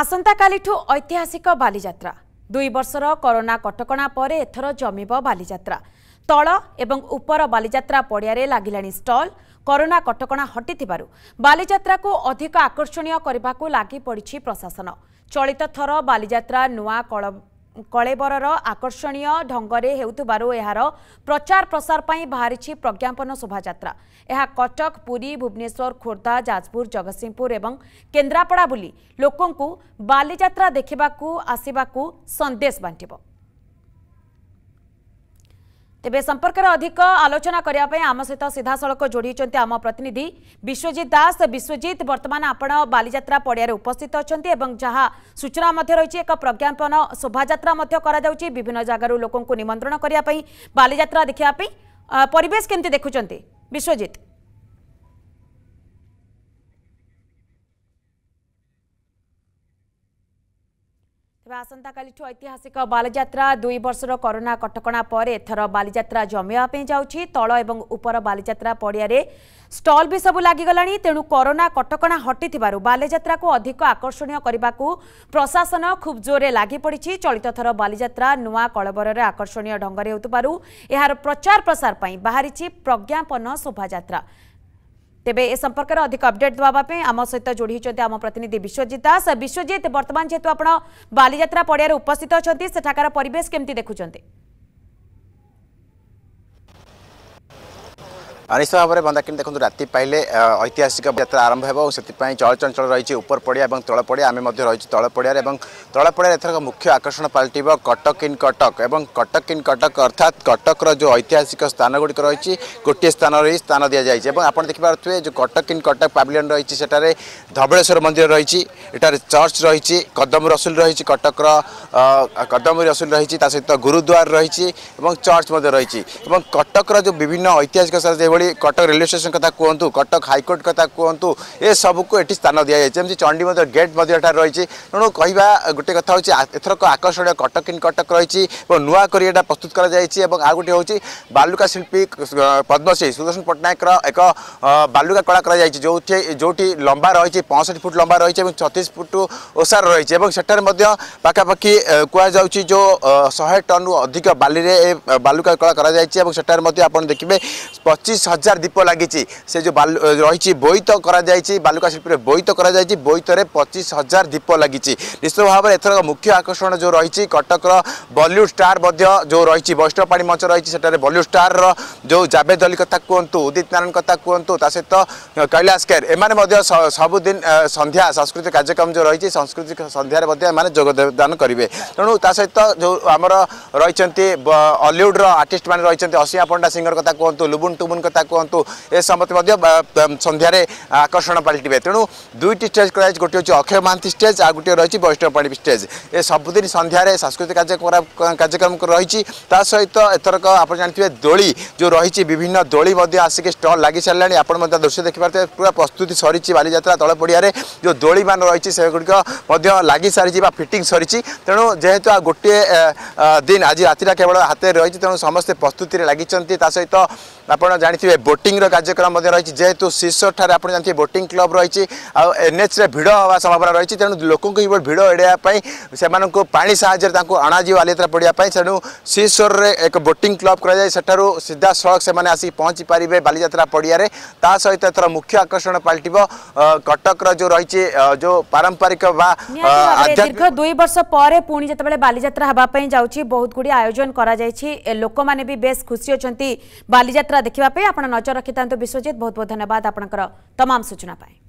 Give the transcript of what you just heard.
ଆସନ୍ତାକାଲିଠୁ ଐତିହାସିକ ବାଲିଯାତ୍ରା ଦୁଇ ବର୍ଷର କରୋନା କଟକଣା ପରେ ଏଥର ଜମିବ ବାଲିଯାତ୍ରା ତଳ ଏବଂ ଉପର ବାଲିଯାତ୍ରା ପଡ଼ିଆରେ ଲାଗିଲାଣି ଷ୍ଟଲ୍ କରୋନା କଟକଣା ହଟିଥିବାରୁ ବାଲିଯାତ୍ରାକୁ ଅଧିକ ଆକର୍ଷଣୀୟ କରିବାକୁ ଲାଗି ପଡ଼ିଛି ପ୍ରଶାସନ ଚଳିତ ଥର ବାଲିଯାତ୍ରା ନୂଆ कलेबर र आकर्षणीय ढङ्गले हेथ्यु ए प्रचार प्रसारपि प्रज्ञापन शोभायात्रा कटक पुरी भुवनेश्वर खोर्धा जाजपुर जगतसिंहपुर केन्द्रापडा बुली लोक बा्रा देखाको सन्देश बाटो तेरे संपर्क में अधिक आलोचना करने आम सहित सीधा सड़क जोड़ आम प्रतिनिधि विश्वजित दास विश्वजित बर्तमान आपण बालीजात्रा पड़िया उपस्थित अच्छा जहाँ सूचना एक प्रज्ञापन शोभा विभिन्न जगार लोक निमंत्रण करने बालीजात्रा देखापी परेश ତେବେ ଆସନ୍ତାକାଲିଠୁ ଐତିହାସିକ ବାଲିଯାତ୍ରା ଦୁଇ ବର୍ଷର କରୋନା କଟକଣା ପରେ ଏଥର ବାଲିଯାତ୍ରା ଜମିବା ପାଇଁ ଯାଉଛି ତଳ ଏବଂ ଉପର ବାଲିଯାତ୍ରା ପଡ଼ିଆରେ ଷ୍ଟଲ୍ ବି ସବୁ ଲାଗିଗଲାଣି ତେଣୁ କରୋନା କଟକଣା ହଟିଥିବାରୁ ବାଲିଯାତ୍ରାକୁ ଅଧିକ ଆକର୍ଷଣୀୟ କରିବାକୁ ପ୍ରଶାସନ ଖୁବ୍ ଜୋରରେ ଲାଗିପଡ଼ିଛି ଚଳିତ ଥର ବାଲିଯାତ୍ରା ନୂଆ କଳବରରେ ଆକର୍ଷଣୀୟ ଢଙ୍ଗରେ ହେଉଥିବାରୁ ଏହାର ପ୍ରଚାର ପ୍ରସାର ପାଇଁ ବାହାରିଛି ପ୍ରଜ୍ଞାପନ ଶୋଭାଯାତ୍ରା ତେବେ ଏ ସମ୍ପର୍କରେ ଅଧିକ ଅପଡେଟ୍ ଦେବା ପାଇଁ ଆମ ସହିତ ଯୋଡ଼ି ହୋଇଛନ୍ତି ଆମ ପ୍ରତିନିଧି ବିଶ୍ୱଜିତ ଦାସ ବିଶ୍ୱଜିତ ବର୍ତ୍ତମାନ ଯେହେତୁ ଆପଣ ବାଲିଯାତ୍ରା ପଡ଼ିଆରେ ଉପସ୍ଥିତ ଅଛନ୍ତି ସେଠାକାର ପରିବେଶ କେମିତି ଦେଖୁଛନ୍ତି ନିଶ୍ଚିତ ଭାବରେ ମନ୍ଦାକିନୀ ଦେଖନ୍ତୁ ରାତି ପାଇଲେ ଐତିହାସିକ ଯାତ୍ରା ଆରମ୍ଭ ହେବ ଓ ସେଥିପାଇଁ ଚଳଚଞ୍ଚଳ ରହିଛି ଉପର ପଡ଼ିଆ ଏବଂ ତଳ ପଡ଼ିଆ ଆମେ ମଧ୍ୟ ରହିଛୁ ତଳ ପଡ଼ିଆରେ ଏବଂ ତଳ ପଡ଼ିଆରେ ଏଥରକ ମୁଖ୍ୟ ଆକର୍ଷଣ ପାଲଟିବ କଟକ ଇନ୍ କଟକ ଏବଂ କଟକ ଇନ୍ କଟକ ଅର୍ଥାତ୍ କଟକର ଯେଉଁ ଐତିହାସିକ ସ୍ଥାନଗୁଡ଼ିକ ରହିଛି ଗୋଟିଏ ସ୍ଥାନରେ ହିଁ ସ୍ଥାନ ଦିଆଯାଇଛି ଏବଂ ଆପଣ ଦେଖିପାରୁଥିବେ ଯେଉଁ କଟକ ଇନ୍ କଟକ ପାଭିଲିୟନ୍ ରହିଛି ସେଠାରେ ଧବଳେଶ୍ୱର ମନ୍ଦିର ରହିଛି ଏଠାରେ ଚର୍ଚ୍ଚ ରହିଛି କଦମ ରସୁଲ ରହିଛି କଟକର କଦମ ରସୁଲ ରହିଛି ତା ସହିତ ଗୁରୁଦ୍ୱାର ରହିଛି ଏବଂ ଚର୍ଚ୍ଚ ମଧ୍ୟ ରହିଛି ଏବଂ କଟକର ଯେଉଁ ବିଭିନ୍ନ ଐତିହାସିକ ସ୍ଥାନ ଯେଭଳି যেভাবে কটক রেলওয়ে স্টেশন কথা কুহতু কটক হাইকোর্ট কথা কুহতু এসবুক এটি স্থান দিয়েছে যেমন চণ্ডী মন্দির গেট মধ্যে এটা রয়েছে তেমন কহা গোটে কথা হচ্ছে এথরক আকর্ষণীয় কটক ইন কটক রয়েছে এবং নূয়া করে এটা প্রস্তুত করা যাইছে এবং আর গোটি হচ্ছে বালুকা শিল্পী পদ্মশ্রী সুদর্শন পট্টনাকর এক বালুকা কলা করা যাইছে যেটি যেটি লম্বা রয়েছে পঁয়ষঠি ফুট লম্বা রয়েছে এবং ছতিশ ফুট ওসার রয়েছে এবং সেটার মধ্যে পাখাপাখি কুযাচ্ছে যে শহে টন অধিক বালিরে বালুকা কলা করা যাইছে এবং সেটার মধ্যে আপনার দেখবে পঁচিশ হাজার দ্বীপ লাগিছে সে যে রয়েছে বৈত করা যাইছে বালুকা শিল্পীর বৈত করা যাইছে বৈতরে পঁচিশ হাজার দ্বীপ লাগিছে নিশ্চিত ভাবে এথর মুখ্য আকর্ষণ যে রয়েছে কটকর বলিউড স্টার মধ্য যে রয়েছে বৈষ্ণবপাণী মঞ্চ রয়েছে সেটার বলিউড স্টারর যে জাভেদ অলি কথা কুহতু উদিত নারায়ণ কথা কুহতু তা সহিত কৈলাস কের এমানে মধ্য সবুদিন সন্ধ্যা সাংস্কৃতিক কার্যক্রম যে রয়েছে সাংস্কৃতিক সন্ধ্যার মধ্যে এমানে যোগদান করবে তেমন তা সহিত যে আমার রয়েছেন অলিউডর আর্টিস্ট মানে রয়েছেন অসীমা পণ্ডা সিঙ্গর কথা কুহতু লুবুন টুবুন কথা নেতা কুহতু এ সমস্তে সন্ধ্যায় আকর্ষণ পাল্টিবে তেমন দুইটি স্টেজ করা গোটি হচ্ছে অক্ষয় মহান্তি স্টেজ আর গোটি রয়েছে বৈষ্ণব পাড়ি স্টেজ এ সবুদিন সন্ধ্যায় সাংস্কৃতিক কার্যক্রম রয়েছে তা সহ এথরক আপনার জাঁথিবে দোলি যে রয়েছে বিভিন্ন দোলি আসিকি স্টল লাগি সারা আপনার দৃশ্য দেখিপারে পুরা প্রস্তুতি সরিছে বালিযাত্রা তল পড়িয়ারে যে দোলি মান রয়েছে সেগুড়ি লাগি সারিছে বা ফিটিং সরিছে তেমন যেহেতু গোটিয়ে দিন আজ রাতিটা কেবল হাতে রয়েছে তেমন সমস্তে প্রস্তুতি লাগিছেন তা সহ ଆପଣ ଜାଣିଥିବେ ବୋଟିଂର କାର୍ଯ୍ୟକ୍ରମ ମଧ୍ୟ ରହିଛି ଯେହେତୁ ଶୀର୍ଷଠାରେ ଆପଣ ଜାଣିଥିବେ ବୋଟିଂ କ୍ଲବ୍ ରହିଛି ଆଉ ଏନ୍ଏଚ୍ରେ ଭିଡ଼ ହେବା ସମ୍ଭାବନା ରହିଛି ତେଣୁ ଲୋକଙ୍କୁ ଏଭଳି ଭିଡ଼ ଏଡ଼େଇବା ପାଇଁ ସେମାନଙ୍କୁ ପାଣି ସାହାଯ୍ୟରେ ତାଙ୍କୁ ଅଣାଯିବ ଆଲିତ୍ରା ପଡ଼ିବା ପାଇଁ ତେଣୁ ଶୀର୍ଷରେ ଏକ ବୋଟିଂ କ୍ଲବ୍ କରାଯାଏ ସେଠାରୁ ସିଧାସଳଖ ସେମାନେ ଆସି ପହଞ୍ଚି ପାରିବେ ବାଲିଯାତ୍ରା ପଡ଼ିଆରେ ତା ସହିତ ଏଥର ମୁଖ୍ୟ ଆକର୍ଷଣ ପାଲଟିବ କଟକର ଯେଉଁ ରହିଛି ଯେଉଁ ପାରମ୍ପରିକ ବା ଦୀର୍ଘ ଦୁଇ ବର୍ଷ ପରେ ପୁଣି ଯେତେବେଳେ ବାଲିଯାତ୍ରା ହେବା ପାଇଁ ଯାଉଛି ବହୁତ ଗୁଡ଼ିଏ ଆୟୋଜନ କରାଯାଇଛି ଲୋକମାନେ ବି ବେଶ୍ ଖୁସି ଅଛନ୍ତି ବାଲିଯାତ୍ରା पूरा देखा आप नजर रखि था विश्वजित बहुत बहुत धन्यवाद आपण तमाम सूचना